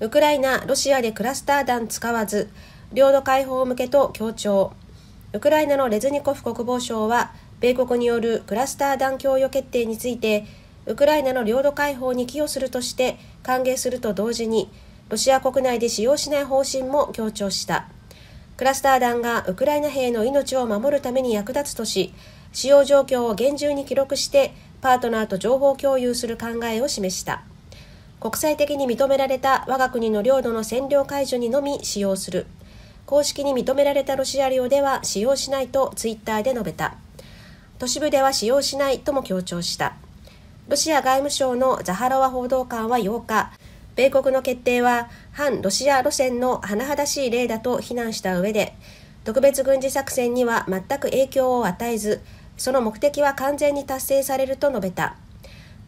ウクライナ、ロシアでクラスター弾使わず、領土解放向けと強調。ウクライナのレズニコフ国防相は、米国によるクラスター弾供与決定について、ウクライナの領土解放に寄与するとして歓迎すると同時に、ロシア国内で使用しない方針も強調した。クラスター弾がウクライナ兵の命を守るために役立つとし、使用状況を厳重に記録して、パートナーと情報共有する考えを示した。国際的に認められた我が国の領土の占領解除にのみ使用する公式に認められたロシア領では使用しないとツイッターで述べた都市部では使用しないとも強調したロシア外務省のザハロワ報道官は8日米国の決定は反ロシア路線の甚だしい例だと非難した上で特別軍事作戦には全く影響を与えずその目的は完全に達成されると述べた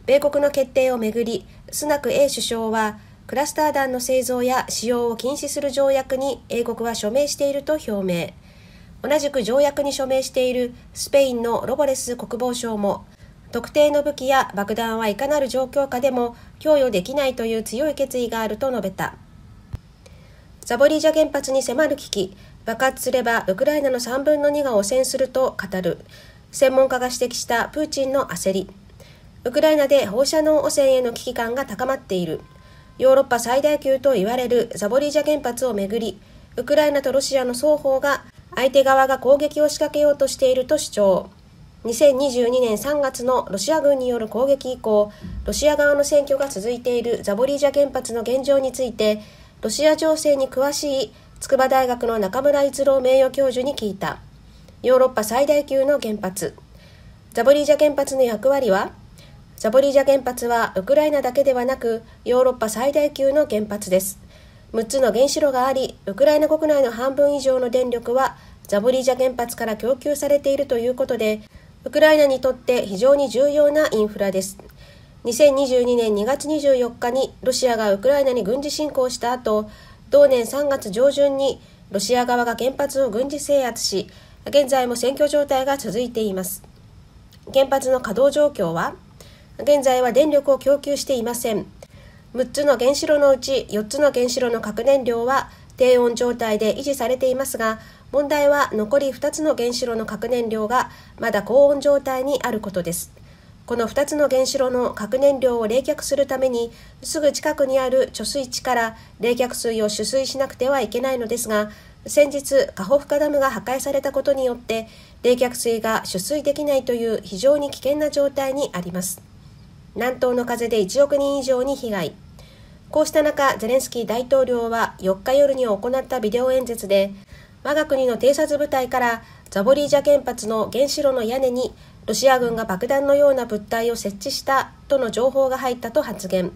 米国の決定をめぐりスナク A 首相は、クラスター弾の製造や使用を禁止する条約に英国は署名していると表明。同じく条約に署名しているスペインのロボレス国防相も、特定の武器や爆弾はいかなる状況下でも供与できないという強い決意があると述べた。ザボリージャ原発に迫る危機、爆発すればウクライナの3分の2が汚染すると語る。専門家が指摘したプーチンの焦り。ウクライナで放射能汚染への危機感が高まっている。ヨーロッパ最大級と言われるザボリージャ原発をめぐり、ウクライナとロシアの双方が相手側が攻撃を仕掛けようとしていると主張。2022年3月のロシア軍による攻撃以降、ロシア側の占拠が続いているザボリージャ原発の現状について、ロシア情勢に詳しい筑波大学の中村逸郎名誉教授に聞いた。ヨーロッパ最大級の原発。ザボリージャ原発の役割はザポリージャ原発はウクライナだけではなくヨーロッパ最大級の原発です6つの原子炉がありウクライナ国内の半分以上の電力はザポリージャ原発から供給されているということでウクライナにとって非常に重要なインフラです2022年2月24日にロシアがウクライナに軍事侵攻した後同年3月上旬にロシア側が原発を軍事制圧し現在も選挙状態が続いています原発の稼働状況は現在は電力を供給していません6つの原子炉のうち4つの原子炉の核燃料は低温状態で維持されていますが問題は残り2つの原子炉の核燃料がまだ高温状態にあることですこの2つの原子炉の核燃料を冷却するためにすぐ近くにある貯水池から冷却水を取水しなくてはいけないのですが先日カホフカダムが破壊されたことによって冷却水が取水できないという非常に危険な状態にあります。南東の風で1億人以上に被害こうした中ゼレンスキー大統領は4日夜に行ったビデオ演説で我が国の偵察部隊からザボリージャ原発の原子炉の屋根にロシア軍が爆弾のような物体を設置したとの情報が入ったと発言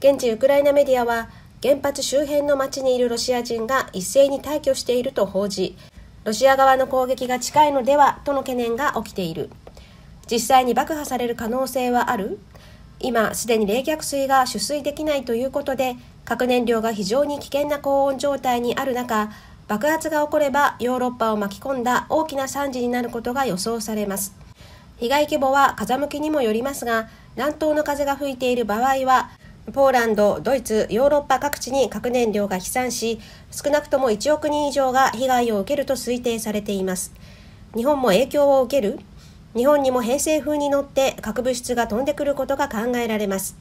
現地ウクライナメディアは原発周辺の町にいるロシア人が一斉に退去していると報じロシア側の攻撃が近いのではとの懸念が起きている実際に爆破される可能性はある今すでに冷却水が取水できないということで核燃料が非常に危険な高温状態にある中爆発が起こればヨーロッパを巻き込んだ大きな惨事になることが予想されます被害規模は風向きにもよりますが南東の風が吹いている場合はポーランド、ドイツ、ヨーロッパ各地に核燃料が飛散し、少なくとも1億人以上が被害を受けると推定されています。日本も影響を受ける日本にも偏西風に乗って核物質が飛んでくることが考えられます。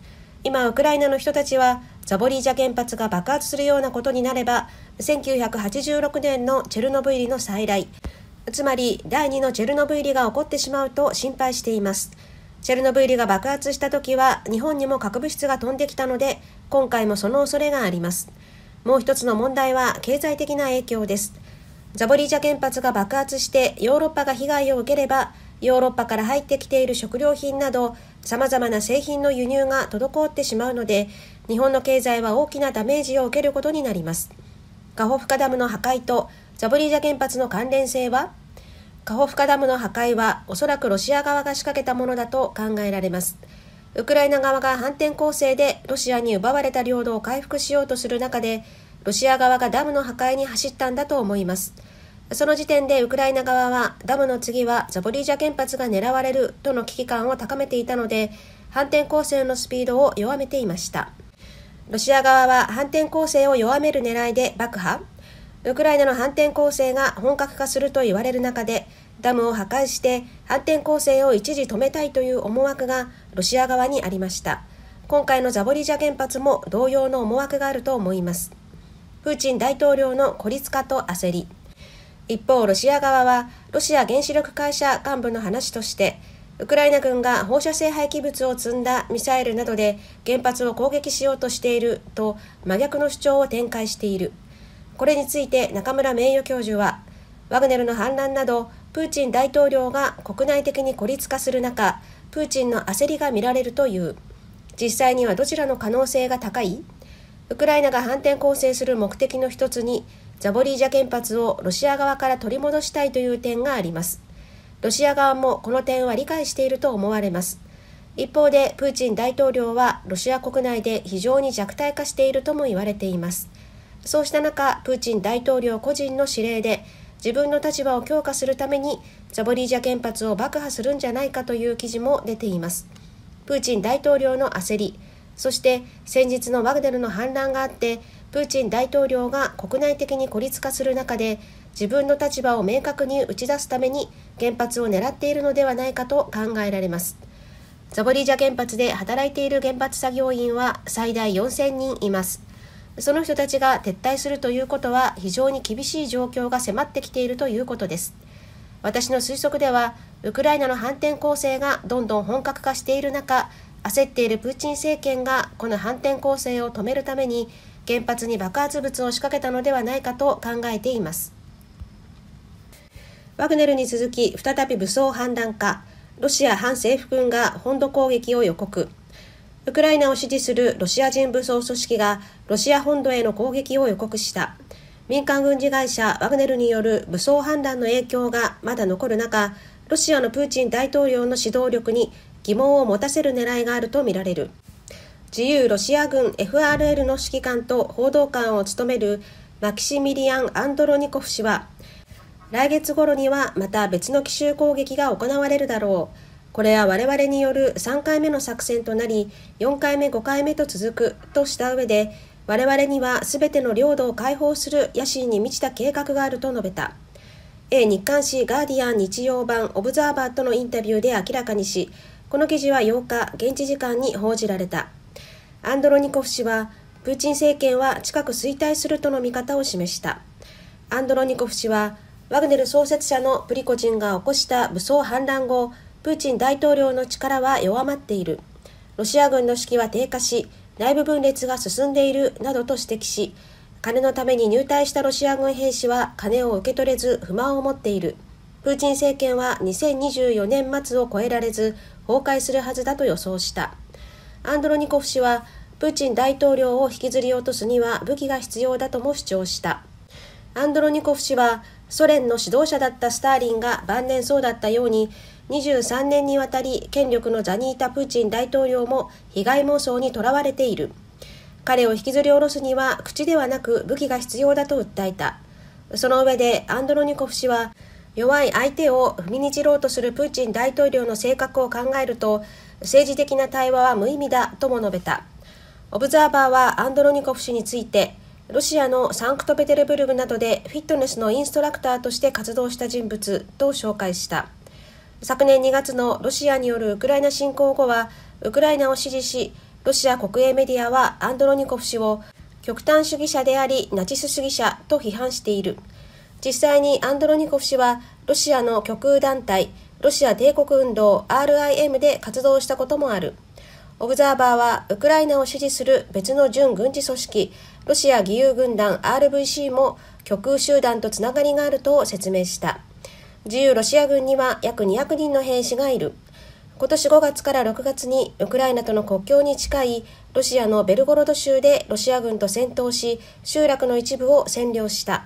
今、ウクライナの人たちは、ザボリージャ原発が爆発するようなことになれば、1986年のチェルノブイリの再来、つまり第2のチェルノブイリが起こってしまうと心配しています。チェルノブイリが爆発した時は、日本にも核物質が飛んできたので、今回もその恐れがあります。もう一つの問題は、経済的な影響です。ザボリージャ原発が爆発して、ヨーロッパが被害を受ければ、ヨーロッパから入ってきている食料品など、様々な製品の輸入が滞ってしまうので、日本の経済は大きなダメージを受けることになります。カホフカダムの破壊とザボリージャ原発の関連性はカホフカダムの破壊はおそらくロシア側が仕掛けたものだと考えられます。ウクライナ側が反転攻勢でロシアに奪われた領土を回復しようとする中で、ロシア側がダムの破壊に走ったんだと思います。その時点でウクライナ側はダムの次はザポリージャ原発が狙われるとの危機感を高めていたので反転攻勢のスピードを弱めていましたロシア側は反転攻勢を弱める狙いで爆破ウクライナの反転攻勢が本格化すると言われる中でダムを破壊して反転攻勢を一時止めたいという思惑がロシア側にありました今回のザボリージャ原発も同様の思惑があると思いますプーチン大統領の孤立化と焦り一方、ロシア側は、ロシア原子力会社幹部の話として、ウクライナ軍が放射性廃棄物を積んだミサイルなどで原発を攻撃しようとしていると真逆の主張を展開している。これについて中村名誉教授は、ワグネルの反乱など、プーチン大統領が国内的に孤立化する中、プーチンの焦りが見られるという。実際にはどちらの可能性が高いウクライナが反転攻勢する目的の一つに、ザボリージャ原発をロシア側から取り戻したいという点があります。ロシア側もこの点は理解していると思われます。一方で、プーチン大統領はロシア国内で非常に弱体化しているとも言われています。そうした中、プーチン大統領個人の指令で、自分の立場を強化するためにザボリージャ原発を爆破するんじゃないかという記事も出ています。プーチン大統領の焦り、そして先日のワグネルの反乱があって、プーチン大統領が国内的に孤立化する中で自分の立場を明確に打ち出すために原発を狙っているのではないかと考えられますザボリージャ原発で働いている原発作業員は最大4000人いますその人たちが撤退するということは非常に厳しい状況が迫ってきているということです私の推測ではウクライナの反転攻勢がどんどん本格化している中焦っているプーチン政権がこの反転攻勢を止めるために原発に爆発物を仕掛けたのではないかと考えていますワグネルに続き再び武装反乱化ロシア反政府軍が本土攻撃を予告ウクライナを支持するロシア人武装組織がロシア本土への攻撃を予告した民間軍事会社ワグネルによる武装反乱の影響がまだ残る中ロシアのプーチン大統領の指導力に疑問を持たせる狙いがあるとみられる自由ロシア軍 FRL の指揮官と報道官を務めるマキシミリアン・アンドロニコフ氏は来月頃にはまた別の奇襲攻撃が行われるだろうこれは我々による3回目の作戦となり4回目5回目と続くとした上で我々には全ての領土を解放する野心に満ちた計画があると述べた A 日刊紙ガーディアン日曜版オブザーバーとのインタビューで明らかにしこの記事は8日現地時間に報じられた。アンドロニコフ氏は、プーチン政権は近く衰退するとの見方を示した。アンドロニコフ氏は、ワグネル創設者のプリコジンが起こした武装反乱後、プーチン大統領の力は弱まっている。ロシア軍の士気は低下し、内部分裂が進んでいるなどと指摘し、金のために入隊したロシア軍兵士は金を受け取れず不満を持っている。プーチン政権は2024年末を超えられず崩壊するはずだと予想した。アンドロニコフ氏はプーチン大統領を引きずり落とすには武器が必要だとも主張したアンドロニコフ氏はソ連の指導者だったスターリンが晩年そうだったように23年にわたり権力の座にいたプーチン大統領も被害妄想にとらわれている彼を引きずり下ろすには口ではなく武器が必要だと訴えたその上でアンドロニコフ氏は弱い相手を踏みにじろうとするプーチン大統領の性格を考えると政治的な対話は無意味だとも述べたオブザーバーはアンドロニコフ氏についてロシアのサンクトペテルブルクなどでフィットネスのインストラクターとして活動した人物と紹介した昨年2月のロシアによるウクライナ侵攻後はウクライナを支持しロシア国営メディアはアンドロニコフ氏を極端主義者でありナチス主義者と批判している実際にアンドロニコフ氏はロシアの極右団体ロシア帝国運動 RIM で活動したこともある。オブザーバーは、ウクライナを支持する別の準軍事組織、ロシア義勇軍団 RVC も極右集団とつながりがあると説明した。自由ロシア軍には約200人の兵士がいる。今年5月から6月にウクライナとの国境に近いロシアのベルゴロド州でロシア軍と戦闘し集落の一部を占領した